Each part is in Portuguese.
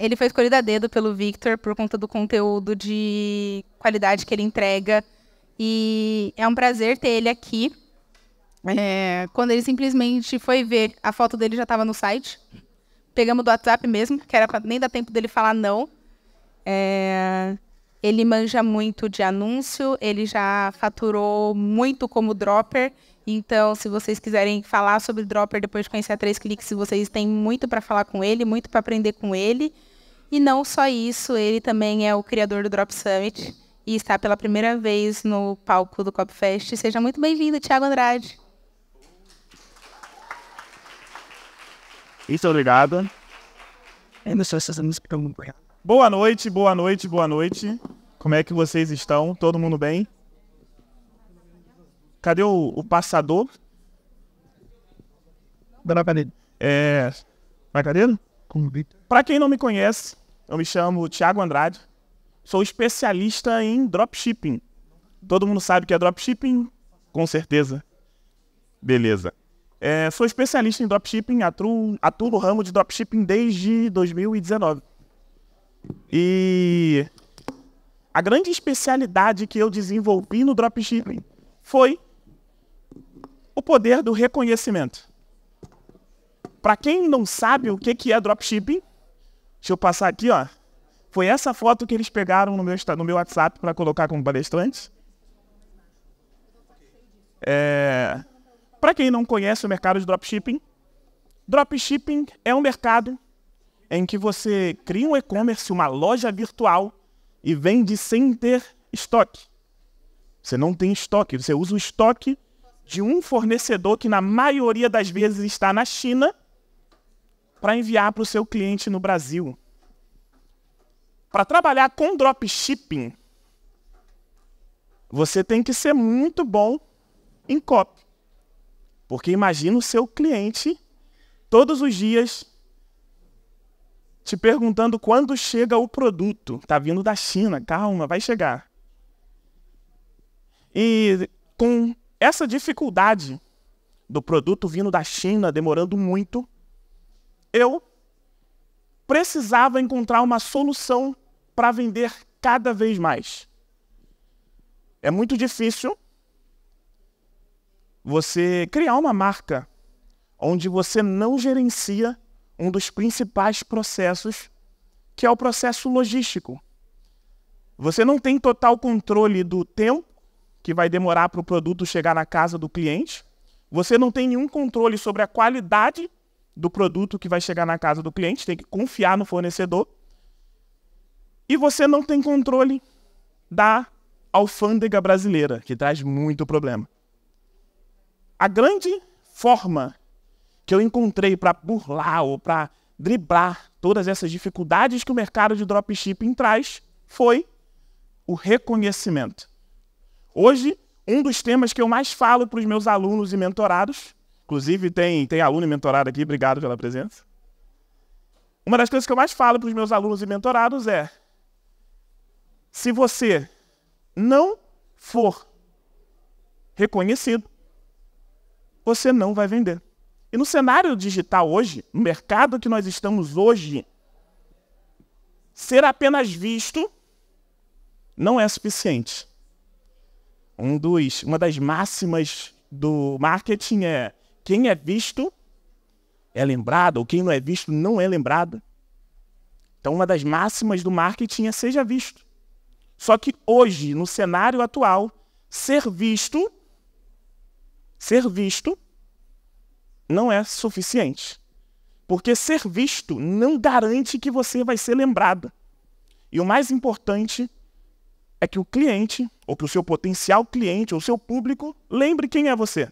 Ele foi escolhido a dedo pelo Victor por conta do conteúdo de qualidade que ele entrega. E é um prazer ter ele aqui. É, quando ele simplesmente foi ver, a foto dele já estava no site. Pegamos do WhatsApp mesmo, que era pra nem dar tempo dele falar não. É, ele manja muito de anúncio, ele já faturou muito como dropper. Então, se vocês quiserem falar sobre dropper depois de conhecer a Três Cliques, vocês têm muito para falar com ele, muito para aprender com ele. E não só isso, ele também é o criador do Drop Summit e está pela primeira vez no palco do Copfest. Seja muito bem-vindo, Thiago Andrade. Muito obrigado. É, boa noite, boa noite, boa noite. Como é que vocês estão? Todo mundo bem? Cadê o, o passador? na Cadeira. É. Vai, Cadeira? Para quem não me conhece, eu me chamo Thiago Andrade, sou especialista em dropshipping. Todo mundo sabe o que é dropshipping? Com certeza. Beleza. É, sou especialista em dropshipping, atuo, atuo no ramo de dropshipping desde 2019. E a grande especialidade que eu desenvolvi no dropshipping foi o poder do reconhecimento. Para quem não sabe o que, que é dropshipping, deixa eu passar aqui, ó. Foi essa foto que eles pegaram no meu, no meu WhatsApp para colocar como palestrante. É... Para quem não conhece o mercado de dropshipping, dropshipping é um mercado em que você cria um e-commerce, uma loja virtual e vende sem ter estoque. Você não tem estoque, você usa o estoque de um fornecedor que na maioria das vezes está na China para enviar para o seu cliente no Brasil. Para trabalhar com dropshipping, você tem que ser muito bom em copy. Porque imagina o seu cliente todos os dias te perguntando quando chega o produto. Tá vindo da China, calma, vai chegar. E com essa dificuldade do produto vindo da China demorando muito, eu precisava encontrar uma solução para vender cada vez mais. É muito difícil você criar uma marca onde você não gerencia um dos principais processos, que é o processo logístico. Você não tem total controle do tempo que vai demorar para o produto chegar na casa do cliente. Você não tem nenhum controle sobre a qualidade do produto que vai chegar na casa do cliente, tem que confiar no fornecedor. E você não tem controle da alfândega brasileira, que traz muito problema. A grande forma que eu encontrei para burlar ou para driblar todas essas dificuldades que o mercado de dropshipping traz foi o reconhecimento. Hoje, um dos temas que eu mais falo para os meus alunos e mentorados Inclusive, tem, tem aluno e mentorado aqui, obrigado pela presença. Uma das coisas que eu mais falo para os meus alunos e mentorados é: se você não for reconhecido, você não vai vender. E no cenário digital hoje, no mercado que nós estamos hoje, ser apenas visto não é suficiente. Um dos, uma das máximas do marketing é quem é visto é lembrado, ou quem não é visto não é lembrado. Então, uma das máximas do marketing é seja visto. Só que hoje, no cenário atual, ser visto, ser visto não é suficiente. Porque ser visto não garante que você vai ser lembrado. E o mais importante é que o cliente, ou que o seu potencial cliente, ou seu público, lembre quem é você.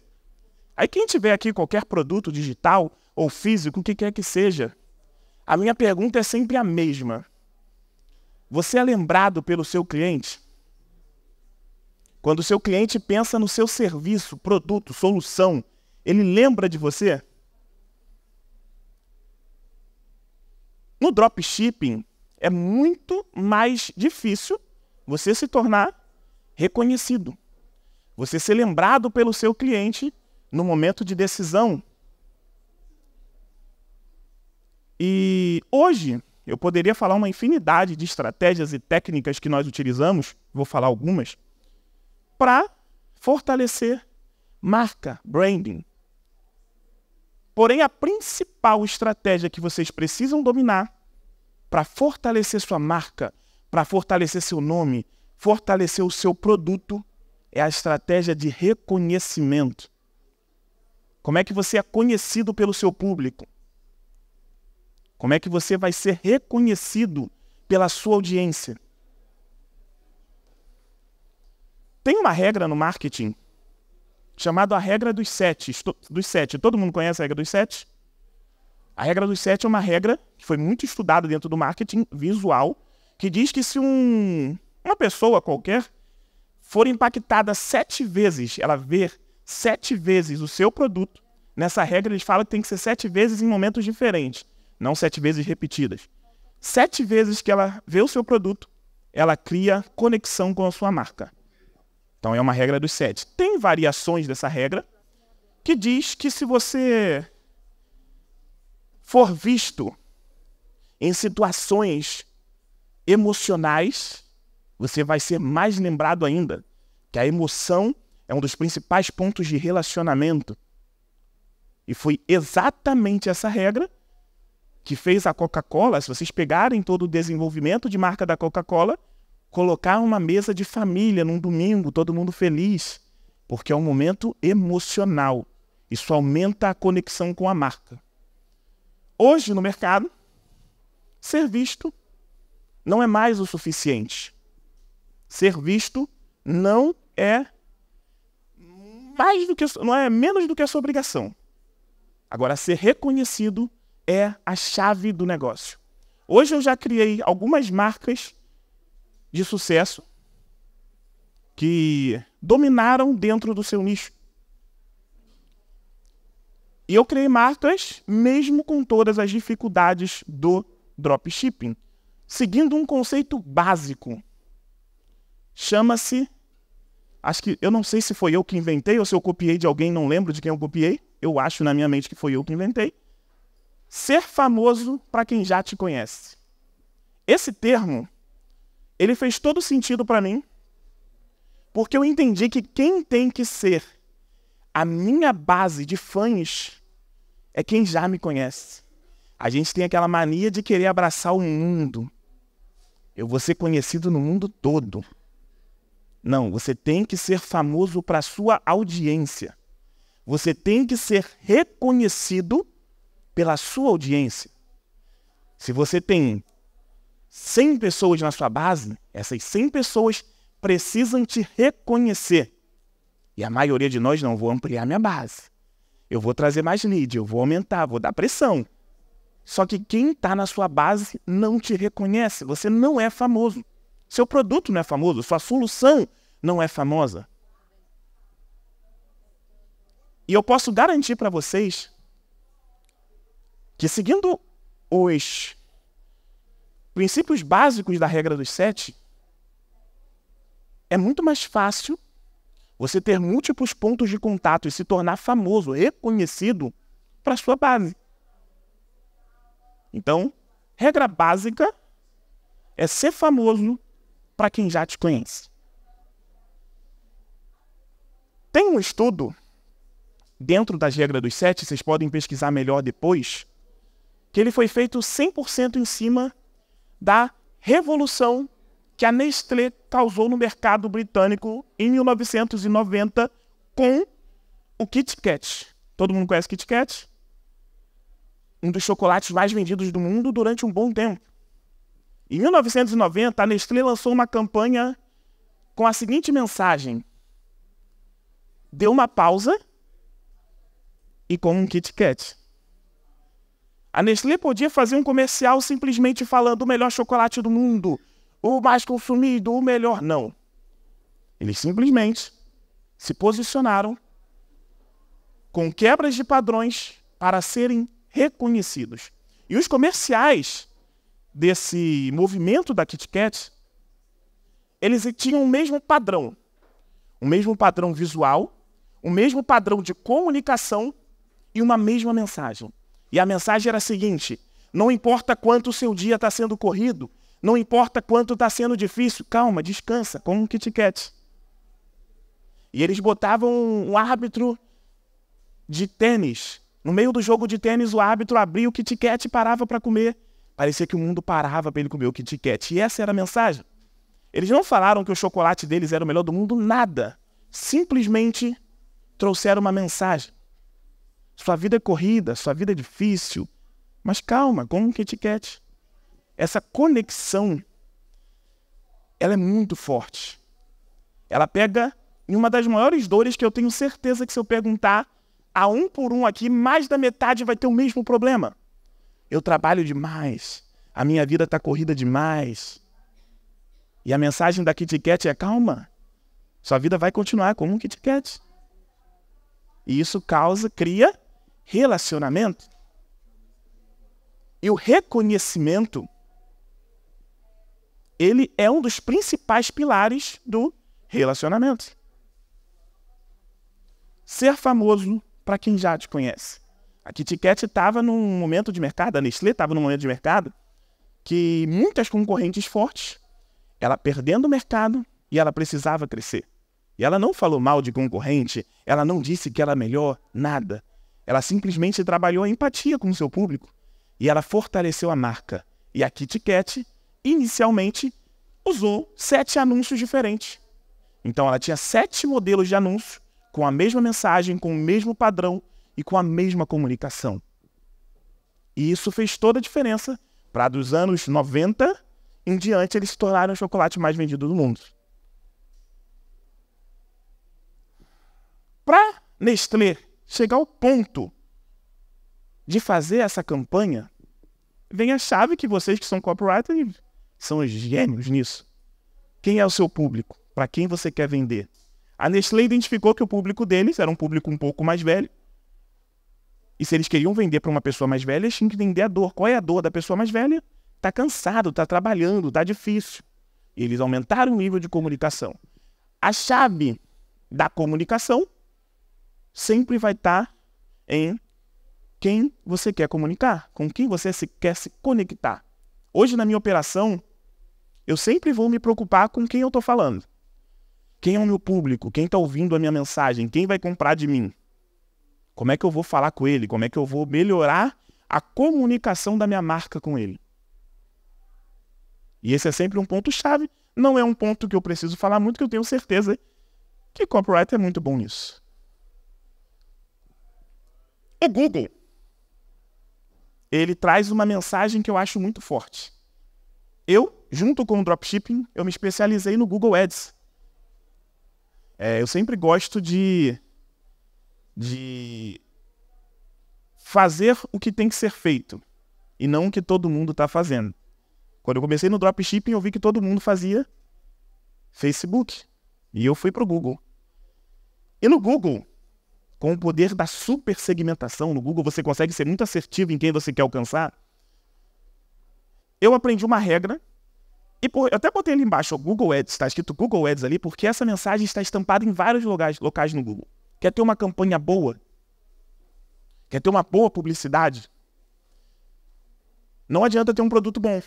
Aí quem tiver aqui qualquer produto digital ou físico, o que quer que seja, a minha pergunta é sempre a mesma. Você é lembrado pelo seu cliente? Quando o seu cliente pensa no seu serviço, produto, solução, ele lembra de você? No dropshipping, é muito mais difícil você se tornar reconhecido. Você ser lembrado pelo seu cliente no momento de decisão. E hoje eu poderia falar uma infinidade de estratégias e técnicas que nós utilizamos, vou falar algumas, para fortalecer marca, branding. Porém, a principal estratégia que vocês precisam dominar para fortalecer sua marca, para fortalecer seu nome, fortalecer o seu produto, é a estratégia de reconhecimento. Como é que você é conhecido pelo seu público? Como é que você vai ser reconhecido pela sua audiência? Tem uma regra no marketing chamada a regra dos sete. Dos sete. Todo mundo conhece a regra dos sete? A regra dos sete é uma regra que foi muito estudada dentro do marketing visual, que diz que se um, uma pessoa qualquer for impactada sete vezes, ela ver sete vezes o seu produto. Nessa regra, eles falam que tem que ser sete vezes em momentos diferentes, não sete vezes repetidas. Sete vezes que ela vê o seu produto, ela cria conexão com a sua marca. Então é uma regra dos sete. Tem variações dessa regra que diz que se você for visto em situações emocionais, você vai ser mais lembrado ainda, que a emoção é um dos principais pontos de relacionamento. E foi exatamente essa regra que fez a Coca-Cola, se vocês pegarem todo o desenvolvimento de marca da Coca-Cola, colocar uma mesa de família num domingo, todo mundo feliz, porque é um momento emocional. Isso aumenta a conexão com a marca. Hoje no mercado, ser visto não é mais o suficiente. Ser visto não é mais do que não é menos do que a sua obrigação. Agora, ser reconhecido é a chave do negócio. Hoje eu já criei algumas marcas de sucesso que dominaram dentro do seu nicho. E eu criei marcas mesmo com todas as dificuldades do dropshipping, seguindo um conceito básico. Chama-se Acho que eu não sei se foi eu que inventei ou se eu copiei de alguém, não lembro de quem eu copiei. Eu acho na minha mente que foi eu que inventei. Ser famoso para quem já te conhece. Esse termo, ele fez todo sentido para mim, porque eu entendi que quem tem que ser a minha base de fãs é quem já me conhece. A gente tem aquela mania de querer abraçar o mundo. Eu vou ser conhecido no mundo todo. Não, você tem que ser famoso para a sua audiência. Você tem que ser reconhecido pela sua audiência. Se você tem 100 pessoas na sua base, essas 100 pessoas precisam te reconhecer. E a maioria de nós não vou ampliar minha base. Eu vou trazer mais lead, eu vou aumentar, vou dar pressão. Só que quem está na sua base não te reconhece, você não é famoso. Seu produto não é famoso, sua solução não é famosa. E eu posso garantir para vocês que, seguindo os princípios básicos da regra dos sete, é muito mais fácil você ter múltiplos pontos de contato e se tornar famoso, reconhecido para sua base. Então, regra básica é ser famoso para quem já te conhece. Tem um estudo dentro das regras dos sete, vocês podem pesquisar melhor depois, que ele foi feito 100% em cima da revolução que a Nestlé causou no mercado britânico em 1990 com o Kit Kat. Todo mundo conhece Kit Kat? Um dos chocolates mais vendidos do mundo durante um bom tempo. Em 1990, a Nestlé lançou uma campanha com a seguinte mensagem: deu uma pausa e com um Kit Kat. A Nestlé podia fazer um comercial simplesmente falando o melhor chocolate do mundo, o mais consumido, o melhor. Não. Eles simplesmente se posicionaram com quebras de padrões para serem reconhecidos. E os comerciais desse movimento da Kit Kat, eles tinham o mesmo padrão. O mesmo padrão visual, o mesmo padrão de comunicação e uma mesma mensagem. E a mensagem era a seguinte: não importa quanto o seu dia está sendo corrido, não importa quanto está sendo difícil, calma, descansa, como um Kit Kat. E eles botavam um árbitro de tênis. No meio do jogo de tênis, o árbitro abria o Kit Kat e parava para comer Parecia que o mundo parava para ele comer o Kit Kat. E essa era a mensagem. Eles não falaram que o chocolate deles era o melhor do mundo, nada. Simplesmente trouxeram uma mensagem. Sua vida é corrida, sua vida é difícil, mas calma, como um Kit Kat. Essa conexão, ela é muito forte. Ela pega em uma das maiores dores que eu tenho certeza que se eu perguntar a um por um aqui, mais da metade vai ter o mesmo problema. Eu trabalho demais. A minha vida está corrida demais. E a mensagem da Kit Kat é: calma, sua vida vai continuar como um Kit Kat. E isso causa, cria relacionamento. E o reconhecimento, ele é um dos principais pilares do relacionamento. Ser famoso para quem já te conhece. A Kit Kat estava num momento de mercado, a Nestlé estava num momento de mercado que muitas concorrentes fortes, ela perdendo o mercado e ela precisava crescer. E ela não falou mal de concorrente, ela não disse que ela é melhor, nada. Ela simplesmente trabalhou a empatia com o seu público e ela fortaleceu a marca. E a Kit Kat, inicialmente, usou sete anúncios diferentes. Então ela tinha sete modelos de anúncio com a mesma mensagem, com o mesmo padrão, e com a mesma comunicação. E isso fez toda a diferença para dos anos 90 em diante eles se tornaram o chocolate mais vendido do mundo. Para Nestlé chegar ao ponto de fazer essa campanha, vem a chave que vocês que são copywriters são os gênios nisso. Quem é o seu público? Para quem você quer vender? A Nestlé identificou que o público deles era um público um pouco mais velho, e se eles queriam vender para uma pessoa mais velha, eles tinham que entender a dor. Qual é a dor da pessoa mais velha? Tá cansado, tá trabalhando, tá difícil. Eles aumentaram o nível de comunicação. A chave da comunicação sempre vai estar tá em quem você quer comunicar, com quem você se, quer se conectar. Hoje, na minha operação, eu sempre vou me preocupar com quem eu estou falando. Quem é o meu público? Quem está ouvindo a minha mensagem? Quem vai comprar de mim? Como é que eu vou falar com ele? Como é que eu vou melhorar a comunicação da minha marca com ele? E esse é sempre um ponto-chave. Não é um ponto que eu preciso falar muito, que eu tenho certeza que copyright é muito bom nisso. É Google. Ele traz uma mensagem que eu acho muito forte. Eu, junto com o dropshipping, eu me especializei no Google Ads. É, eu sempre gosto de de fazer o que tem que ser feito e não o que todo mundo está fazendo. Quando eu comecei no dropshipping, eu vi que todo mundo fazia Facebook e eu fui para o Google. E no Google, com o poder da super segmentação no Google, você consegue ser muito assertivo em quem você quer alcançar. Eu aprendi uma regra e por, eu até botei ali embaixo, o Google Ads, está escrito Google Ads ali, porque essa mensagem está estampada em vários locais no Google. Quer ter uma campanha boa? Quer ter uma boa publicidade? Não adianta ter um produto bom.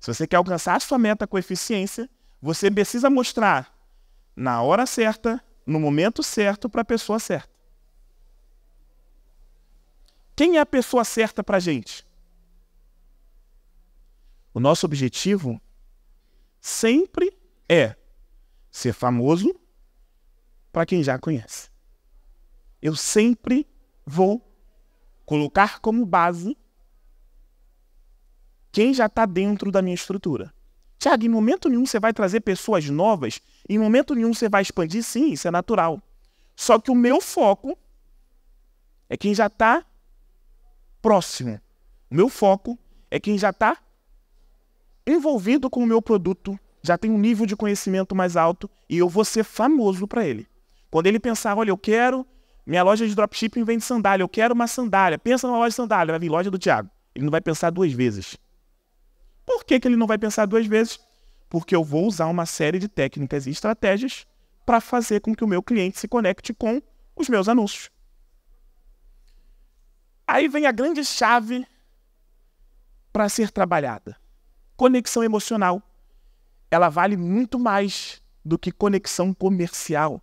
Se você quer alcançar a sua meta com eficiência, você precisa mostrar na hora certa, no momento certo, para a pessoa certa. Quem é a pessoa certa para a gente? O nosso objetivo sempre é ser famoso para quem já conhece. Eu sempre vou colocar como base quem já está dentro da minha estrutura. Tiago, em momento nenhum você vai trazer pessoas novas, em momento nenhum você vai expandir, sim, isso é natural. Só que o meu foco é quem já está próximo. O meu foco é quem já está envolvido com o meu produto, já tem um nível de conhecimento mais alto e eu vou ser famoso para ele. Quando ele pensava, olha, eu quero. Minha loja de dropshipping vende sandália, eu quero uma sandália. Pensa numa loja de sandália, vai vir loja do Thiago. Ele não vai pensar duas vezes. Por que, que ele não vai pensar duas vezes? Porque eu vou usar uma série de técnicas e estratégias para fazer com que o meu cliente se conecte com os meus anúncios. Aí vem a grande chave para ser trabalhada. Conexão emocional. Ela vale muito mais do que conexão comercial.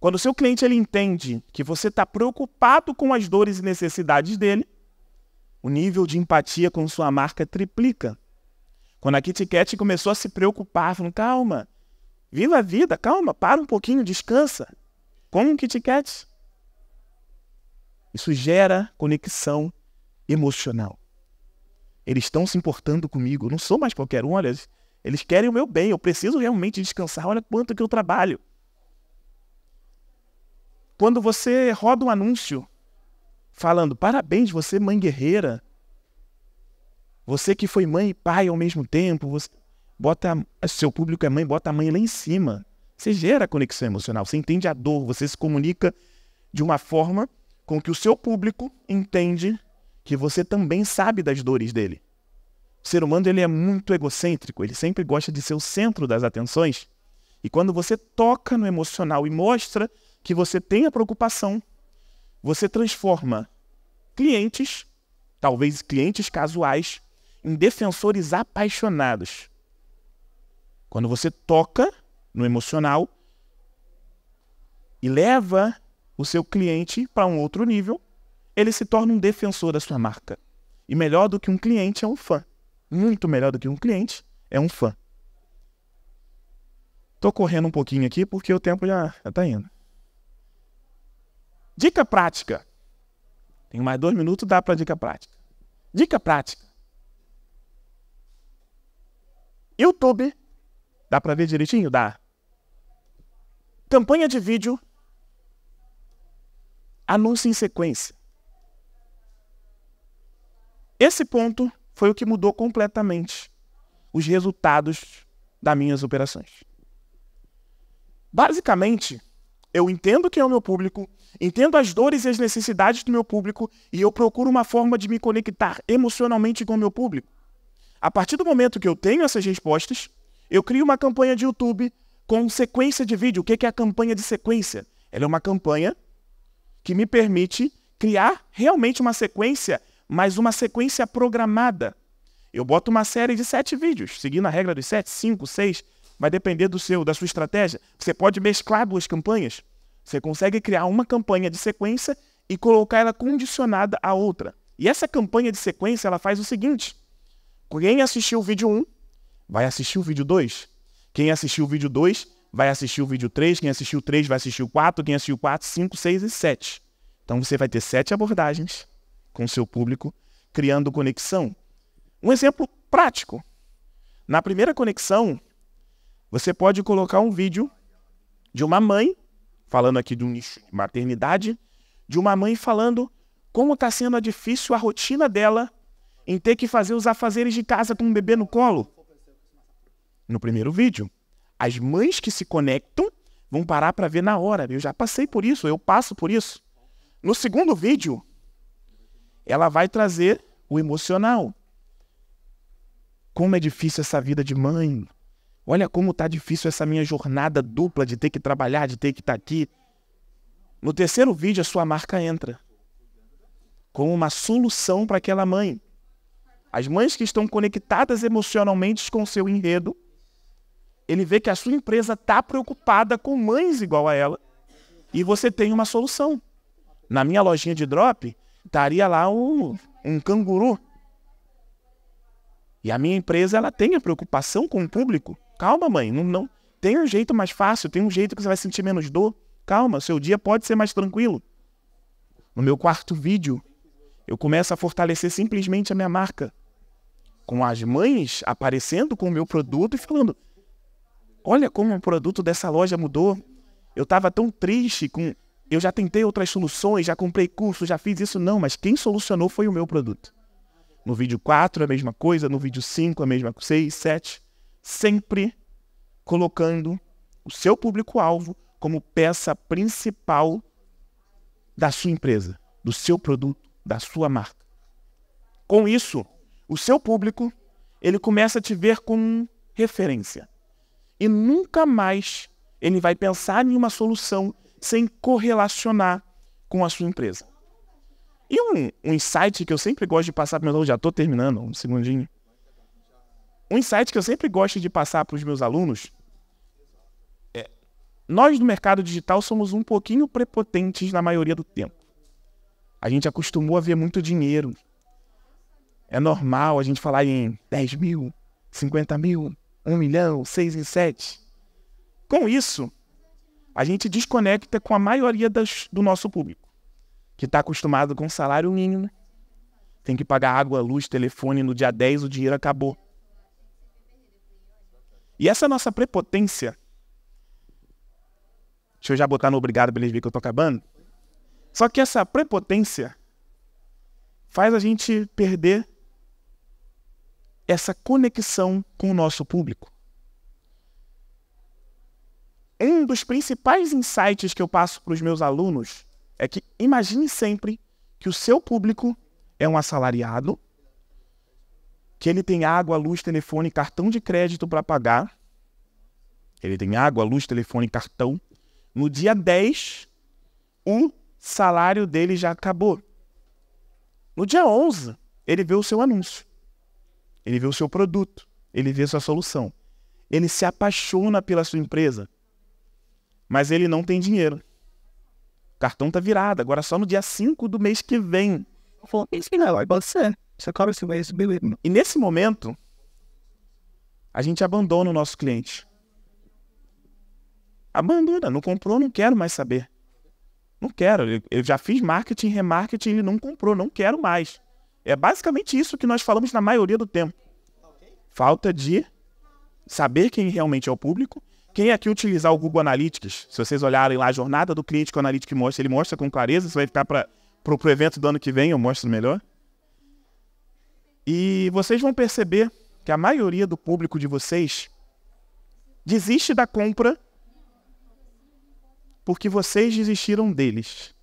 Quando o seu cliente ele entende que você está preocupado com as dores e necessidades dele, o nível de empatia com sua marca triplica. Quando a Kit Kat começou a se preocupar, falando, calma, viva a vida, calma, para um pouquinho, descansa. Com o Kit Kat. Isso gera conexão emocional. Eles estão se importando comigo, eu não sou mais qualquer um, olha, eles querem o meu bem, eu preciso realmente descansar, olha quanto que eu trabalho. Quando você roda um anúncio falando parabéns, você mãe guerreira, você que foi mãe e pai ao mesmo tempo, você bota seu público é mãe, bota a mãe lá em cima. Você gera conexão emocional, você entende a dor, você se comunica de uma forma com que o seu público entende que você também sabe das dores dele. O ser humano ele é muito egocêntrico, ele sempre gosta de ser o centro das atenções. E quando você toca no emocional e mostra que você tenha preocupação, você transforma clientes, talvez clientes casuais, em defensores apaixonados. Quando você toca no emocional e leva o seu cliente para um outro nível, ele se torna um defensor da sua marca. E melhor do que um cliente é um fã. Muito melhor do que um cliente é um fã. Tô correndo um pouquinho aqui porque o tempo já, já tá indo. Dica prática. Tenho mais dois minutos, dá para dica prática. Dica prática. YouTube. Dá para ver direitinho? Dá. Campanha de vídeo. Anúncio em sequência. Esse ponto foi o que mudou completamente os resultados das minhas operações. Basicamente, eu entendo quem é o meu público, entendo as dores e as necessidades do meu público e eu procuro uma forma de me conectar emocionalmente com o meu público. A partir do momento que eu tenho essas respostas, eu crio uma campanha de YouTube com sequência de vídeo. O que é a campanha de sequência? Ela é uma campanha que me permite criar realmente uma sequência, mas uma sequência programada. Eu boto uma série de sete vídeos, seguindo a regra dos sete, cinco, seis, Vai depender do seu, da sua estratégia. Você pode mesclar duas campanhas. Você consegue criar uma campanha de sequência e colocar ela condicionada à outra. E essa campanha de sequência, ela faz o seguinte: quem assistiu o vídeo 1 vai assistir o vídeo 2. Quem assistiu o vídeo 2 vai assistir o vídeo 3, quem assistiu o 3 vai assistir o 4, quem assistiu 4, 5, 6 e 7. Então você vai ter sete abordagens com o seu público, criando conexão. Um exemplo prático. Na primeira conexão, você pode colocar um vídeo de uma mãe, falando aqui de um nicho de maternidade, de uma mãe falando como está sendo difícil a rotina dela em ter que fazer os afazeres de casa com um bebê no colo. No primeiro vídeo, as mães que se conectam vão parar para ver na hora. Eu já passei por isso, eu passo por isso. No segundo vídeo, ela vai trazer o emocional. Como é difícil essa vida de mãe. Olha como tá difícil essa minha jornada dupla de ter que trabalhar, de ter que estar tá aqui. No terceiro vídeo, a sua marca entra como uma solução para aquela mãe. As mães que estão conectadas emocionalmente com seu enredo, ele vê que a sua empresa está preocupada com mães igual a ela e você tem uma solução. Na minha lojinha de drop, estaria lá um, um canguru. E a minha empresa ela tem a preocupação com o público. Calma, mãe, não, não tem um jeito mais fácil, tem um jeito que você vai sentir menos dor. Calma, seu dia pode ser mais tranquilo. No meu quarto vídeo, eu começo a fortalecer simplesmente a minha marca. Com as mães aparecendo com o meu produto e falando: Olha como o produto dessa loja mudou. Eu estava tão triste com. Eu já tentei outras soluções, já comprei curso, já fiz isso. Não, mas quem solucionou foi o meu produto. No vídeo 4, a mesma coisa. No vídeo 5, a mesma coisa. 6, 7 sempre colocando o seu público-alvo como peça principal da sua empresa, do seu produto, da sua marca. Com isso, o seu público ele começa a te ver como referência e nunca mais ele vai pensar em uma solução sem correlacionar com a sua empresa. E um, um insight que eu sempre gosto de passar para meus alunos, já estou terminando, um segundinho um insight que eu sempre gosto de passar para os meus alunos é: nós do mercado digital somos um pouquinho prepotentes na maioria do tempo. A gente acostumou a ver muito dinheiro. É normal a gente falar em 10 mil, 50 mil, 1 milhão, 6 em 7. Com isso, a gente desconecta com a maioria das, do nosso público, que está acostumado com salário mínimo, tem que pagar água, luz, telefone, no dia 10 o dinheiro acabou. E essa é nossa prepotência. Deixa eu já botar no obrigado para eles verem que eu tô acabando. Só que essa prepotência faz a gente perder essa conexão com o nosso público. Um dos principais insights que eu passo para os meus alunos é que imagine sempre que o seu público é um assalariado que ele tem água, luz, telefone, cartão de crédito para pagar. Ele tem água, luz, telefone, cartão. No dia 10, o salário dele já acabou. No dia 11, ele vê o seu anúncio. Ele vê o seu produto. Ele vê a sua solução. Ele se apaixona pela sua empresa. Mas ele não tem dinheiro. O cartão tá virado. Agora só no dia 5 do mês que vem. Falou, isso que não vai acontecer. É você cobra esse vai beleza. E nesse momento, a gente abandona o nosso cliente. Abandona, não comprou, não quero mais saber. Não quero, eu já fiz marketing, remarketing, ele não comprou, não quero mais. É basicamente isso que nós falamos na maioria do tempo. Falta de saber quem realmente é o público. Quem aqui é utilizar o Google Analytics, se vocês olharem lá a jornada do cliente que o Analytics mostra, ele mostra com clareza, isso vai ficar para o evento do ano que vem, eu mostro melhor. E vocês vão perceber que a maioria do público de vocês desiste da compra porque vocês desistiram deles.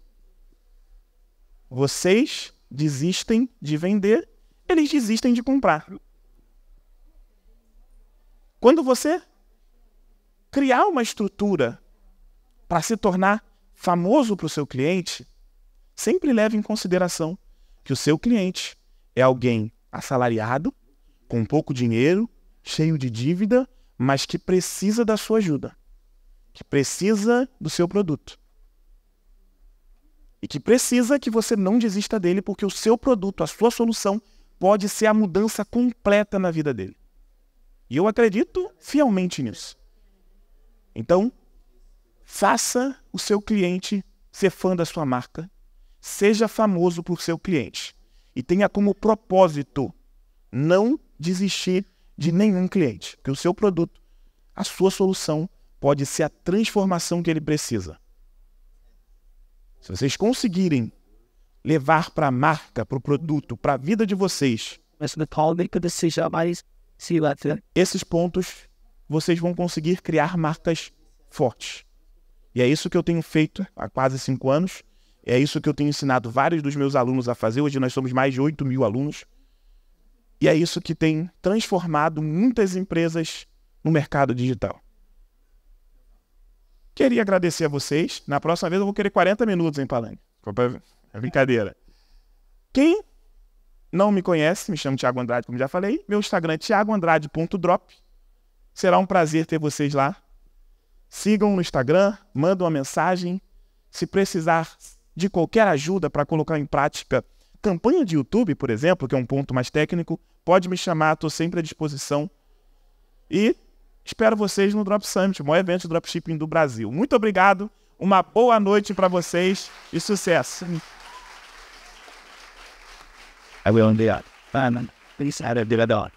Vocês desistem de vender, eles desistem de comprar. Quando você criar uma estrutura para se tornar famoso para o seu cliente, sempre leve em consideração que o seu cliente é alguém assalariado, com pouco dinheiro, cheio de dívida, mas que precisa da sua ajuda, que precisa do seu produto. E que precisa que você não desista dele, porque o seu produto, a sua solução, pode ser a mudança completa na vida dele. E eu acredito fielmente nisso. Então, faça o seu cliente ser fã da sua marca, seja famoso por seu cliente e tenha como propósito não desistir de nenhum cliente, porque o seu produto, a sua solução pode ser a transformação que ele precisa. Se vocês conseguirem levar para a marca, para o produto, para a vida de vocês, esses pontos vocês vão conseguir criar marcas fortes. E é isso que eu tenho feito há quase cinco anos. É isso que eu tenho ensinado vários dos meus alunos a fazer. Hoje nós somos mais de 8 mil alunos. E é isso que tem transformado muitas empresas no mercado digital. Queria agradecer a vocês. Na próxima vez eu vou querer 40 minutos, em Palanque? É brincadeira. Quem não me conhece, me chamo Thiago Andrade, como já falei. Meu Instagram é thiagoandrade.drop. Será um prazer ter vocês lá. Sigam no Instagram, mandem uma mensagem. Se precisar, de qualquer ajuda para colocar em prática. Campanha de YouTube, por exemplo, que é um ponto mais técnico, pode me chamar, estou sempre à disposição. E espero vocês no Drop Summit, o maior evento de dropshipping do Brasil. Muito obrigado, uma boa noite para vocês e sucesso. I will on the